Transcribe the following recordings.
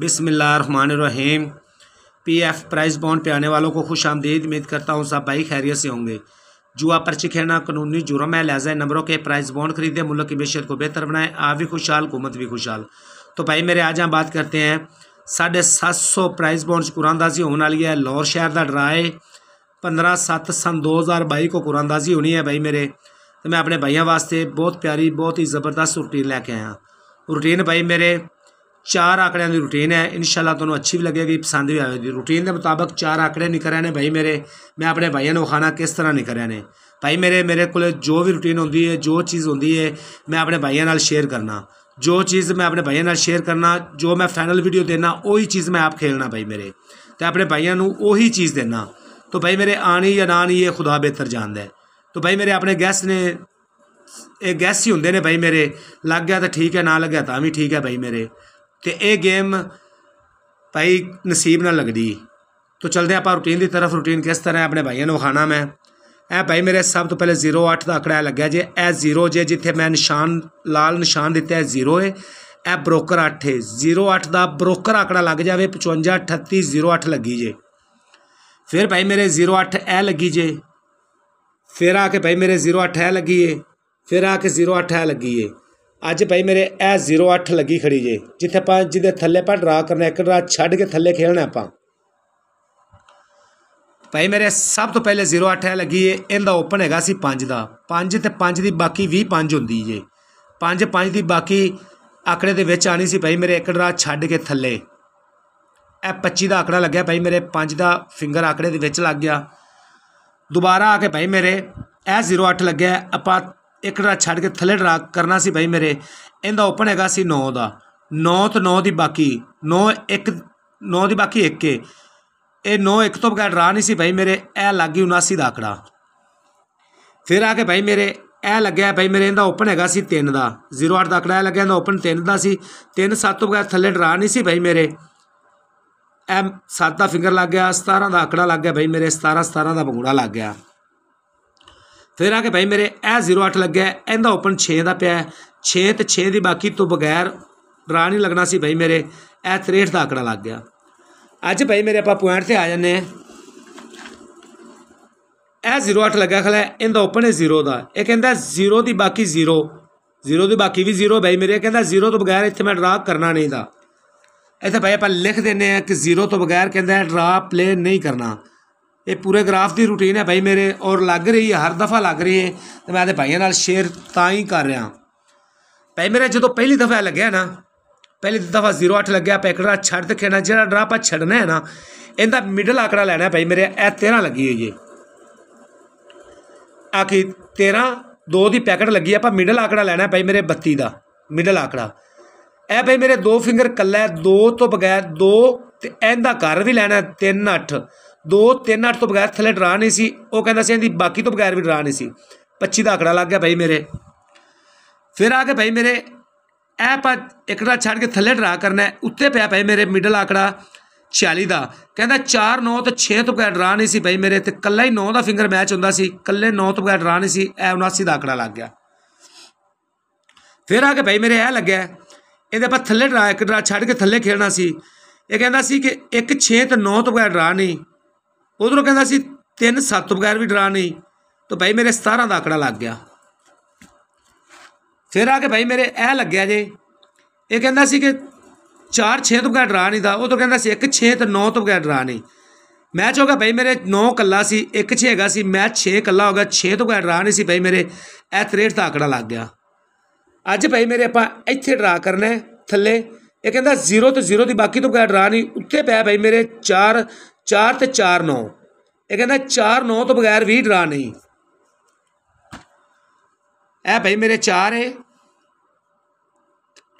बिसमीम P F prize bond पे आने वालों को खुश आमदीद उम्मीद करता हूँ सब भाई खैरियत से होंगे जुआ पर्ची खेलना कानूनी जुर्म है लिहाजा नंबरों के प्राइज बॉन्ड खरीदे मुल्क की बेशत को बेहतर बनाएं आप भी खुशहाल हुकूमत भी खुशहाल तो भाई मेरे आज हम बात करते हैं साढ़े सात सौ प्राइज बॉन्ड कुरानदाजी होने वाली है लाहौर शहर का ड्रा है पंद्रह सत्त सन दो हज़ार बई को कुरानदाजी होनी है भाई मेरे तो मैं अपने भाइयों वास्ते बहुत प्यारी बहुत ही ज़बरदस्त रूटीन लैके आया रूटीन भाई मेरे ਚਾਰ ਆਕੜਿਆਂ ਦੀ ਰੂਟੀਨ ਹੈ ਇਨਸ਼ਾਅੱਲਾ ਤੁਹਾਨੂੰ ਅੱਛੀ ਵੀ ਲੱਗੇਗੀ ਪਸੰਦ ਵੀ ਆਵੇਗੀ ਰੂਟੀਨ ਦੇ ਮੁਤਾਬਕ ਚਾਰ ਆਂਕੜੇ ਨਿਕਰਿਆ ਨੇ ਭਾਈ ਮੇਰੇ ਮੈਂ ਆਪਣੇ ਭਾਈਆਂ ਨੂੰ ਖਾਣਾ ਕਿਸ ਤਰ੍ਹਾਂ ਨਿਕਰਿਆ ਨੇ ਭਾਈ ਮੇਰੇ ਮੇਰੇ ਕੋਲ ਜੋ ਵੀ ਰੂਟੀਨ ਹੁੰਦੀ ਹੈ ਜੋ ਚੀਜ਼ ਹੁੰਦੀ ਹੈ ਮੈਂ ਆਪਣੇ ਭਾਈਆਂ ਨਾਲ ਸ਼ੇਅਰ ਕਰਨਾ ਜੋ ਚੀਜ਼ ਮੈਂ ਆਪਣੇ ਭਾਈਆਂ ਨਾਲ ਸ਼ੇਅਰ ਕਰਨਾ ਜੋ ਮੈਂ ਫਾਈਨਲ ਵੀਡੀਓ ਦੇਣਾ ਉਹੀ ਚੀਜ਼ ਮੈਂ ਆਪ ਖੇਲਣਾ ਭਾਈ ਮੇਰੇ ਤੇ ਆਪਣੇ ਭਾਈਆਂ ਨੂੰ ਉਹੀ ਚੀਜ਼ ਦੇਣਾ ਤੋ ਭਾਈ ਮੇਰੇ ਆਣੀ ਜਾਂ ਨਾ ਨਹੀਂ ਇਹ ਖੁਦਾ ਬਿਹਤਰ ਜਾਣਦਾ ਹੈ ਤੋ ਭਾਈ ਮੇਰੇ ਆਪਣੇ ਗੈਸਟ ਨੇ ਇਹ ਗੈਸ ਹੀ ਹੁੰਦੇ ਨੇ ਭਾਈ ਮੇਰੇ ਲੱਗ ਗਿਆ ਤਾਂ ਠੀਕ ਹੈ ਨਾ ਲੱਗਿਆ ਤਾਂ ਵੀ ਠੀਕ ਹੈ ਭਾਈ ਮੇਰੇ ਤੇ ਇਹ ਗੇਮ ਭਾਈ ਨਸੀਬ ਨਾਲ ਲੱਗਦੀ ਤੋ ਚਲਦੇ ਆਪਾਂ ਰੂਟੀਨ ਦੀ ਤਰਫ ਰੂਟੀਨ ਕਿਸ ਤਰ੍ਹਾਂ ਆਪਣੇ ਭਾਈਆਂ ਨੂੰ ਖਾਣਾ ਮੈਂ ਐ ਭਾਈ ਮੇਰੇ ਸਭ ਤੋਂ ਪਹਿਲੇ 08 ਦਾ ਅਕੜਾ ਲੱਗਿਆ ਜੇ ਐ 0 ਜੇ ਜਿੱਥੇ ਮੈਂ ਨਿਸ਼ਾਨ ਲਾਲ ਨਿਸ਼ਾਨ ਦਿੱਤਾ ਹੈ 0 ਹੈ ਐ ਬ੍ਰੋਕਰ 8 ਹੈ 08 ਦਾ ਬ੍ਰੋਕਰ ਅਕੜਾ ਲੱਗ ਜਾਵੇ 55 38 08 ਲੱਗੀ ਜੇ ਫਿਰ ਭਾਈ ਮੇਰੇ 08 ਐ ਲੱਗੀ ਜੇ ਫਿਰ ਆ ਕੇ ਭਾਈ ਮੇਰੇ 08 ਐ ਲੱਗੀ ਏ ਫਿਰ ਆ ਕੇ 08 ਐ ਲੱਗੀ ਏ ਅੱਜ ਭਾਈ ਮੇਰੇ ਇਹ 08 ਲੱਗੀ ਖੜੀ ਜੇ ਜਿੱਥੇ ਆਪਾਂ ਜਿਹਦੇ ਥੱਲੇ ਪਾ ਡਰਾ ਕਰਨਾ ਇੱਕ ਡਰਾ ਛੱਡ ਕੇ ਥੱਲੇ ਖੇਲਣਾ ਆਪਾਂ ਭਾਈ ਮੇਰੇ ਸਭ ਤੋਂ ਪਹਿਲੇ 08 ਹੈ ਲੱਗੀ ਏ ਇਹਦਾ ਓਪਨ ਹੈਗਾ ਸੀ 5 ਦਾ 5 ਤੇ 5 ਦੀ ਬਾਕੀ 25 ਹੁੰਦੀ ਜੇ 5 5 ਦੀ ਬਾਕੀ ਆਕੜੇ ਦੇ ਵਿੱਚ ਆਣੀ ਸੀ ਭਾਈ ਮੇਰੇ ਇੱਕ ਡਰਾ ਛੱਡ ਕੇ ਥੱਲੇ ਇਹ 25 ਦਾ ਆਕੜਾ ਲੱਗਿਆ ਭਾਈ ਮੇਰੇ 5 ਦਾ ਫਿੰਗਰ ਆਕੜੇ ਦੇ ਵਿੱਚ ਲੱਗ ਗਿਆ ਦੁਬਾਰਾ ਆ ਕੇ ਭਾਈ ਮੇਰੇ ਇਹ 08 ਲੱਗਿਆ ਆਪਾਂ ਇੱਕ ਰਾ ਛੱਡ ਕੇ ਥੱਲੇ ਡਰਾ ਕਰਨਾ ਸੀ ਭਾਈ ਮੇਰੇ ਇਹਦਾ ਓਪਨ ਹੈਗਾ ਸੀ 9 ਦਾ 9 ਤੋਂ 9 ਦੀ ਬਾਕੀ 9 1 9 ਦੀ ਬਾਕੀ 1 ਕੇ ਇਹ 9 1 ਤੋਂ ਬਗੈਰ ਡਰਾ ਨਹੀਂ ਸੀ ਭਾਈ ਮੇਰੇ ਇਹ ਲੱਗੀ 79 ਦਾ ਆਕੜਾ ਫਿਰ ਆ ਕੇ ਭਾਈ ਮੇਰੇ ਇਹ ਲੱਗਿਆ ਭਾਈ ਮੇਰੇ ਇਹਦਾ ਓਪਨ ਹੈਗਾ ਸੀ 3 ਦਾ 08 ਦਾ ਆਕੜਾ ਲੱਗਿਆ ਇਹਦਾ ਓਪਨ 3 ਦਾ ਸੀ 3 7 ਤੋਂ ਬਗੈਰ ਥੱਲੇ ਡਰਾ ਨਹੀਂ ਸੀ ਭਾਈ ਮੇਰੇ ਐਮ 7 ਦਾ ਫਿੰਗਰ ਲੱਗ ਗਿਆ 17 ਦਾ ਆਕੜਾ ਲੱਗ ਗਿਆ ਭਾਈ ਮੇਰੇ 17 17 ਦਾ ਬੰਗੂੜਾ ਲੱਗ ਗਿਆ ਫਿਰ ਆ ਕੇ ਭਾਈ ਮੇਰੇ ਇਹ 08 ਲੱਗਿਆ ਇਹਦਾ ਓਪਨ 6 ਦਾ ਪਿਆ 6 ਤੇ 6 ਦੀ ਬਾਕੀ ਤੋਂ ਬਗੈਰ ਡਰਾ ਨਹੀਂ ਲੱਗਣਾ ਸੀ ਭਾਈ ਮੇਰੇ ਇਹ 63 ਦਾ ਆਕੜਾ ਲੱਗ ਗਿਆ ਅੱਜ ਭਾਈ ਮੇਰੇ ਆਪਾਂ ਪੁਆਇੰਟ ਤੇ ਆ ਜੰਨੇ ਇਹ 08 ਲੱਗਾ ਖਲਾ ਇਹਦਾ ਓਪਨ ਹੈ 0 ਦਾ ਇਹ ਕਹਿੰਦਾ 0 ਦੀ ਬਾਕੀ 0 0 ਦੀ ਬਾਕੀ ਵੀ 0 ਭਾਈ ਮੇਰੇ ਕਹਿੰਦਾ 0 ਤੋਂ ਬਗੈਰ ਇੱਥੇ ਮੈਂ ਡਰਾ ਕਰਨਾ ਨਹੀਂ ਦਾ ਇੱਥੇ ਭਾਈ ਆਪਾਂ ਲਿਖ ਦਿੰਨੇ ਆ ਕਿ 0 ਤੋਂ ਬਗੈਰ ਕਹਿੰਦਾ ਡਰਾ ਪਲੇ ਨਹੀਂ ਕਰਨਾ ਇਹ ਪੂਰੇ ਗ੍ਰਾਫ ਦੀ ਰੂਟੀਨ ਹੈ ਭਾਈ ਮੇਰੇ ਔਰ ਲੱਗ ਰਹੀ ਹੈ ਹਰ ਦਫਾ ਲੱਗ ਰਹੀ ਹੈ ਤੇ ਮੈਂ ਤੇ ਭਾਈਆਂ ਨਾਲ ਸ਼ੇਅਰ ਤਾਂ ਹੀ ਕਰ ਰਿਹਾ ਭਾਈ ਮੇਰੇ ਜਦੋਂ ਪਹਿਲੀ ਦਫਾ ਲੱਗਿਆ ਨਾ ਪਹਿਲੀ ਦਫਾ 08 ਲੱਗਿਆ ਪੈਕੜਾ ਛੱਡ ਤੇ ਨਾ ਜਿਹੜਾ ਡਰਾਪ ਆ ਛੱਡਣਾ ਹੈ ਨਾ ਇਹਦਾ ਮਿਡਲ ਆਕੜਾ ਲੈਣਾ ਭਾਈ ਮੇਰੇ ਇਹ 13 ਲੱਗੀ ਹੋਈ ਹੈ ਆਖੀ 13 2 ਦੀ ਪੈਕਟ ਲੱਗੀ ਆਪਾਂ ਮਿਡਲ ਆਕੜਾ ਲੈਣਾ ਭਾਈ ਮੇਰੇ 32 ਦਾ ਮਿਡਲ ਆਕੜਾ ਐ ਭਾਈ ਮੇਰੇ ਦੋ ਫਿੰਗਰ ਕੱਲਾ ਦੋ ਤੋਂ ਬਗੈਰ ਦੋ ਤੇ ਇਹਦਾ ਘਰ ਵੀ ਲੈਣਾ 3 8 2 3 8 ਤੋਂ ਬਗੈਰ ਥੱਲੇ ਡਰਾ ਨਹੀਂ ਸੀ ਉਹ ਕਹਿੰਦਾ ਸੀ ਇਹਦੀ ਬਾਕੀ ਤੋਂ ਬਗੈਰ ਵੀ ਡਰਾ ਨਹੀਂ ਸੀ 25 ਦਾ ਆਕੜਾ ਲੱਗ ਗਿਆ ਭਾਈ ਮੇਰੇ ਫਿਰ ਆ ਕੇ ਭਾਈ ਮੇਰੇ ਐ ਪਾ ਇਕੜਾ ਛੱਡ ਕੇ ਥੱਲੇ ਡਰਾ ਕਰਨਾ ਉੱਤੇ ਪਿਆ ਭਾਈ ਮੇਰੇ ਮਿਡਲ ਆਕੜਾ 40 ਦਾ ਕਹਿੰਦਾ 4 9 ਤੇ 6 ਤੋਂ ਬਗੈਰ ਡਰਾ ਨਹੀਂ ਸੀ ਭਾਈ ਮੇਰੇ ਤੇ ਕੱਲਾ ਹੀ 9 ਦਾ ਫਿੰਗਰ ਮੈਚ ਹੁੰਦਾ ਸੀ ਕੱਲੇ 9 ਤੋਂ ਬਗੈਰ ਡਰਾ ਨਹੀਂ ਸੀ ਐ 79 ਦਾ ਆਕੜਾ ਲੱਗ ਗਿਆ ਫਿਰ ਆ ਕੇ ਭਾਈ ਮੇਰੇ ਇਹ ਲੱਗਿਆ ਇਹਦੇ ਆਪਾਂ ਥੱਲੇ ਡਰਾ ਇਕੜਾ ਛੱਡ ਕੇ ਥੱਲੇ ਖੇਡਣਾ ਸੀ ਇਹ ਕਹਿੰਦਾ ਸੀ ਕਿ 1 6 ਤੇ 9 ਤੋਂ ਬਗੈਰ ਡਰਾ ਨਹੀਂ ਉਧਰੋਂ ਕਹਿੰਦਾ ਸੀ 3 7 ਬਗੈਰ ਵੀ ਡਰਾ ਨਹੀਂ ਤਾਂ ਭਾਈ ਮੇਰੇ 17 ਦਾ ਆਕੜਾ ਲੱਗ ਗਿਆ ਫਿਰ ਆ ਕੇ ਭਾਈ ਮੇਰੇ ਇਹ ਲੱਗਿਆ ਜੇ ਇਹ ਕਹਿੰਦਾ ਸੀ ਕਿ 4 6 ਤੋਂ ਬਗੈਰ ਡਰਾ ਨਹੀਂ ਦਾ ਉਹ ਕਹਿੰਦਾ ਸੀ 1 6 ਤੇ 9 ਤੋਂ ਬਗੈਰ ਡਰਾ ਨਹੀਂ ਮੈਚ ਗਿਆ ਭਾਈ ਮੇਰੇ 9 ਕੱਲਾ ਸੀ 1 6 ਹੈਗਾ ਸੀ ਮੈਚ 6 ਕੱਲਾ ਹੋਗਾ 6 ਤੋਂ ਬਗੈਰ ਡਰਾ ਨਹੀਂ ਸੀ ਭਾਈ ਮੇਰੇ ਇਹ 63 ਦਾ ਆਕੜਾ ਲੱਗ ਗਿਆ ਅੱਜ ਭਾਈ ਮੇਰੇ ਆਪਾਂ ਇੱਥੇ ਡਰਾ ਕਰਨਾ ਥੱਲੇ ਇਹ ਕਹਿੰਦਾ 0 ਤੇ 0 ਦੀ ਬਾਕੀ ਤੋਂ ਬਗੈਰ ਡਰਾ ਨਹੀਂ ਉੱਤੇ ਪਿਆ ਭਾਈ ਮੇਰੇ 4 4 ਤੇ 4 9 ਇਹ ਕਹਿੰਦਾ 4 9 ਤੋਂ ਬਗੈਰ ਵੀ ਡਰਾ ਨਹੀਂ ਐ ਭਾਈ ਮੇਰੇ 4 ਐ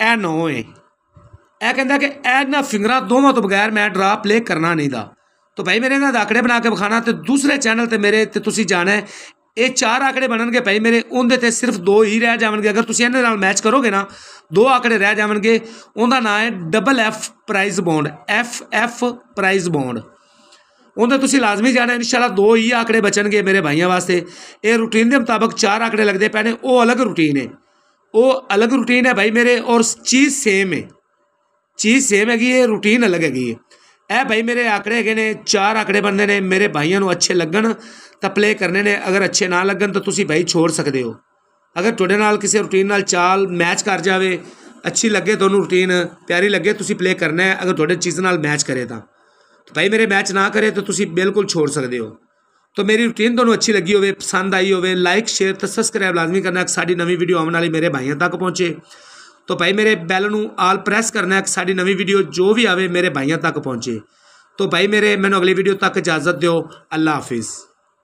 ਐ 9 ਐ ਇਹ ਕਹਿੰਦਾ ਕਿ ਨਾ ਫਿੰਗਰਾਂ ਦੋਵਾਂ ਤੋਂ ਬਗੈਰ ਮੈਂ ਡਰਾ ਪਲੇ ਕਰਨਾ ਨਹੀਂ ਦਾ ਤਾਂ ਭਾਈ ਮੇਰੇ ਨਾਲ ਆਕੜੇ ਬਣਾ ਕੇ ਵਿਖਾਣਾ ਤੇ ਦੂਸਰੇ ਚੈਨਲ ਤੇ ਮੇਰੇ ਤੇ ਤੁਸੀਂ ਜਾਣਾ ਇਹ ਚਾਰ ਆਕੜੇ ਬਣਨਗੇ ਭਾਈ ਮੇਰੇ ਉਹਦੇ ਤੇ ਸਿਰਫ ਦੋ ਹੀ ਰਹਿ ਜਾਣਗੇ ਅਗਰ ਤੁਸੀਂ ਇਹਨਾਂ ਨਾਲ ਮੈਚ ਕਰੋਗੇ ਨਾ ਦੋ ਆਕੜੇ ਰਹਿ ਜਾਣਗੇ ਉਹਦਾ ਨਾਮ ਹੈ double F prize bond F F prize bond ਉਹਦੇ ਤੁਸੀਂ ਲਾਜ਼ਮੀ ਜਾਣਾ ਇਨਸ਼ਾਅੱਲਾ ਦੋ ਹੀ ਆਕੜੇ ਬਚਣਗੇ ਮੇਰੇ ਭਾਈਆਂ ਵਾਸਤੇ ਇਹ ਰੁਟੀਨ ਦੇ ਮੁਤਾਬਕ ਚਾਰ ਆਕੜੇ ਲੱਗਦੇ ਪੈਣੇ ਉਹ ਅਲੱਗ ਰੁਟੀਨ ਹੈ ਉਹ ਅਲੱਗ ਰੁਟੀਨ ਹੈ ਭਾਈ ਮੇਰੇ ਔਰ ਚੀਜ਼ ਸੇਮ ਹੈ ਚੀਜ਼ ਸੇਮ ਹੈਗੀ ਇਹ ਰੁਟੀਨ ਅਲੱਗ ਹੈਗੀ ਹੈ ਐ ਭਾਈ ਮੇਰੇ ਆਕੜੇ ਹੈਗੇ ਨੇ ਚਾਰ ਆਕੜੇ ਬੰਦੇ ਨੇ ਮੇਰੇ ਭਾਈਆਂ ਨੂੰ ਅੱਛੇ ਲੱਗਣ ਤਾਂ ਪਲੇ ਕਰਨੇ ਨੇ ਅਗਰ ਅੱਛੇ ਨਾ ਲੱਗਣ ਤਾਂ ਤੁਸੀਂ ਭਾਈ ਛੋੜ ਸਕਦੇ ਹੋ ਅਗਰ ਤੁਹਾਡੇ ਨਾਲ ਕਿਸੇ ਰੁਟੀਨ ਨਾਲ ਚਾਲ ਮੈਚ ਕਰ ਜਾਵੇ ਅੱਛੀ ਲੱਗੇ ਤੁਹਾਨੂੰ ਰੁਟੀਨ ਪਿਆਰੀ ਲੱਗੇ ਤੁਸੀਂ ਪਲੇ ਕਰਨਾ ਹੈ ਅਗਰ ਤੁਹਾਡੇ ਚੀਜ਼ ਨਾਲ ਮੈਚ ਕਰੇ ਤਾਂ ਭਾਈ ਮੇਰੇ ਮੈਚ ਨਾ ਕਰੇ ਤਾਂ ਤੁਸੀਂ ਬਿਲਕੁਲ ਛੋੜ ਸਕਦੇ ਹੋ ਤਾਂ ਮੇਰੀ ਰੁਟੀਨ ਤੁਹਾਨੂੰ ਅੱਛੀ ਲੱਗੀ ਹੋਵੇ ਪਸੰਦ ਆਈ ਹੋਵੇ ਲਾਈਕ ਸ਼ੇਅਰ ਤੇ ਸਬਸਕ੍ਰਾਈਬ ਲਾਜ਼ਮੀ ਕਰਨਾ ਕਿ ਸਾਡੀ ਨਵੀਂ ਵੀਡੀਓ ਆਉਣ ਵਾਲੀ ਮੇਰੇ ਭਾਈਆਂ ਤੱਕ ਪਹੁੰਚੇ ਤਾਂ ਭਾਈ ਮੇਰੇ ਬੈਲ ਨੂੰ ਆਲ ਪ੍ਰੈਸ ਕਰਨਾ ਕਿ ਸਾਡੀ ਨਵੀਂ ਵੀਡੀਓ ਜੋ ਵੀ ਆਵੇ ਮੇਰੇ ਭਾਈਆਂ ਤੱਕ ਪਹੁੰਚੇ ਤਾਂ ਭਾਈ ਮੇਰੇ ਮੈਨੂੰ ਅਗਲੀ ਵੀਡੀਓ ਤੱਕ ਇਜਾਜ਼ਤ ਦਿਓ ਅੱਲਾ ਹਾਫਿਜ਼